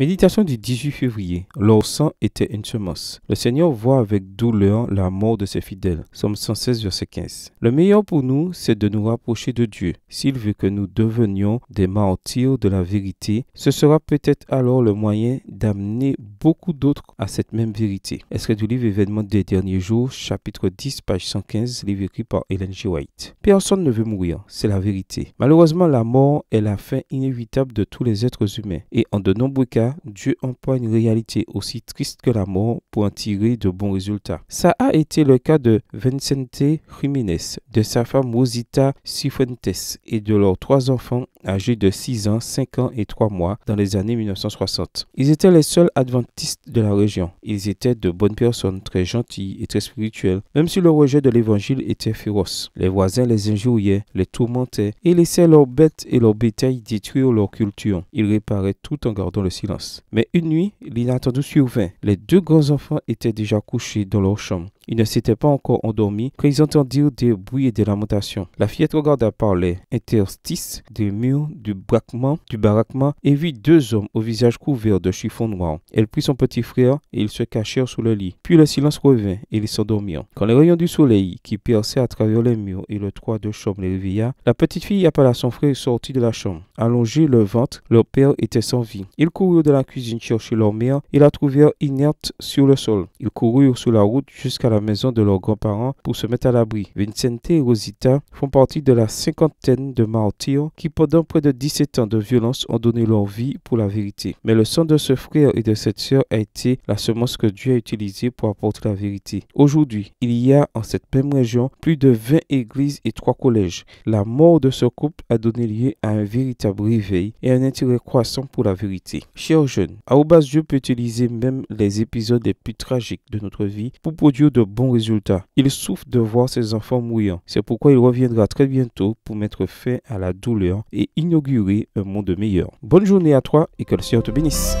Méditation du 18 février. Leur sang était une semence. Le Seigneur voit avec douleur la mort de ses fidèles. Somme 116, verset 15. Le meilleur pour nous, c'est de nous rapprocher de Dieu. S'il veut que nous devenions des martyrs de la vérité, ce sera peut-être alors le moyen d'amener beaucoup d'autres à cette même vérité. Est-ce Extrait du livre Événements des derniers jours, chapitre 10, page 115, livre écrit par Ellen G. White. Personne ne veut mourir, c'est la vérité. Malheureusement, la mort est la fin inévitable de tous les êtres humains et en de nombreux cas, Dieu emploie une réalité aussi triste que la mort pour en tirer de bons résultats. Ça a été le cas de Vincente Jiménez, de sa femme Rosita Cifuentes et de leurs trois enfants âgés de 6 ans, 5 ans et 3 mois dans les années 1960. Ils étaient les seuls adventistes de la région. Ils étaient de bonnes personnes, très gentilles et très spirituelles, même si le rejet de l'évangile était féroce. Les voisins les injuriaient, les tourmentaient et laissaient leurs bêtes et leurs bétails détruire leur culture. Ils réparaient tout en gardant le silence. Mais une nuit, l'inattendu survint. Les deux grands-enfants étaient déjà couchés dans leur chambre ils ne s'étaient pas encore endormis quand ils entendirent des bruits et des lamentations. La fillette regarda par les interstices des murs du braquement, du baraquement et vit deux hommes au visage couvert de chiffon noir. Elle prit son petit frère et ils se cachèrent sous le lit. Puis le silence revint et ils s'endormirent. Quand les rayons du soleil qui perçaient à travers les murs et le toit de chambre les réveilla, la petite fille appela son frère et sortit de la chambre. Allongé le ventre, leur père était sans vie. Ils coururent de la cuisine chercher leur mère et la trouvèrent inerte sur le sol. Ils coururent sur la route jusqu'à la maison de leurs grands-parents pour se mettre à l'abri. Vincente et Rosita font partie de la cinquantaine de martyrs qui, pendant près de 17 ans de violence, ont donné leur vie pour la vérité. Mais le sang de ce frère et de cette sœur a été la semence que Dieu a utilisée pour apporter la vérité. Aujourd'hui, il y a en cette même région plus de 20 églises et trois collèges. La mort de ce couple a donné lieu à un véritable réveil et un intérêt croissant pour la vérité. Chers jeunes, bas Dieu peut utiliser même les épisodes les plus tragiques de notre vie pour produire de bon bons Il souffre de voir ses enfants mourir. C'est pourquoi il reviendra très bientôt pour mettre fin à la douleur et inaugurer un monde meilleur. Bonne journée à toi et que le Seigneur te bénisse.